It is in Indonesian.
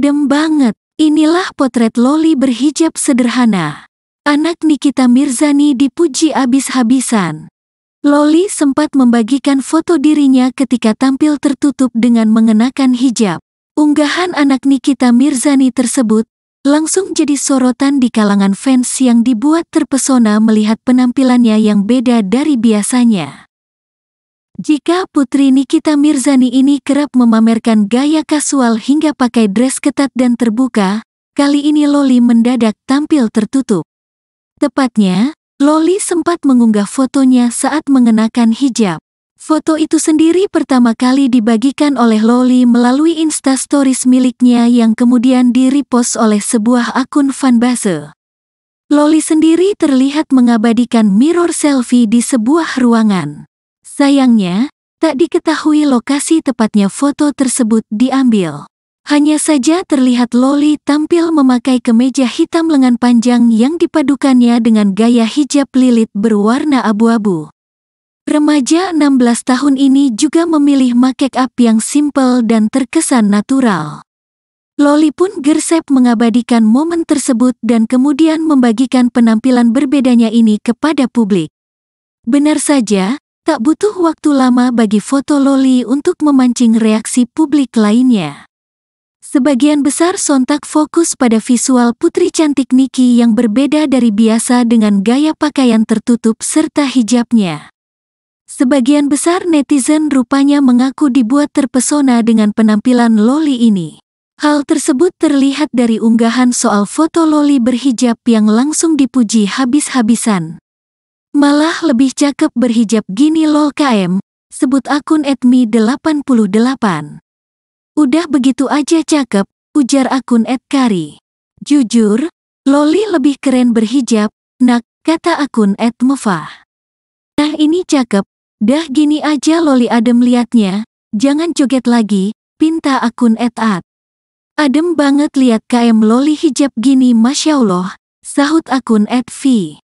Adem banget. Inilah potret Loli berhijab sederhana. Anak Nikita Mirzani dipuji abis-habisan. Loli sempat membagikan foto dirinya ketika tampil tertutup dengan mengenakan hijab. Unggahan anak Nikita Mirzani tersebut langsung jadi sorotan di kalangan fans yang dibuat terpesona melihat penampilannya yang beda dari biasanya. Jika putri Nikita Mirzani ini kerap memamerkan gaya kasual hingga pakai dress ketat dan terbuka, kali ini Loli mendadak tampil tertutup. Tepatnya, Loli sempat mengunggah fotonya saat mengenakan hijab. Foto itu sendiri pertama kali dibagikan oleh Loli melalui instastories miliknya yang kemudian di oleh sebuah akun fanbase. Loli sendiri terlihat mengabadikan mirror selfie di sebuah ruangan. Sayangnya, tak diketahui lokasi tepatnya foto tersebut diambil. Hanya saja terlihat Loli tampil memakai kemeja hitam lengan panjang yang dipadukannya dengan gaya hijab lilit berwarna abu-abu. Remaja 16 tahun ini juga memilih make up yang simple dan terkesan natural. Loli pun gersep mengabadikan momen tersebut dan kemudian membagikan penampilan berbedanya ini kepada publik. Benar saja, Tak butuh waktu lama bagi foto Loli untuk memancing reaksi publik lainnya. Sebagian besar sontak fokus pada visual putri cantik Niki yang berbeda dari biasa dengan gaya pakaian tertutup serta hijabnya. Sebagian besar netizen rupanya mengaku dibuat terpesona dengan penampilan Loli ini. Hal tersebut terlihat dari unggahan soal foto Loli berhijab yang langsung dipuji habis-habisan. Malah lebih cakep berhijab gini lol KM, sebut akun etmi 88. Udah begitu aja cakep, ujar akun Kari. Jujur, Loli lebih keren berhijab, nak, kata akun etmufah. Nah ini cakep, dah gini aja Loli adem liatnya, jangan joget lagi, pinta akun Ad. Adem banget liat KM Loli hijab gini Masya Allah, sahut akun V.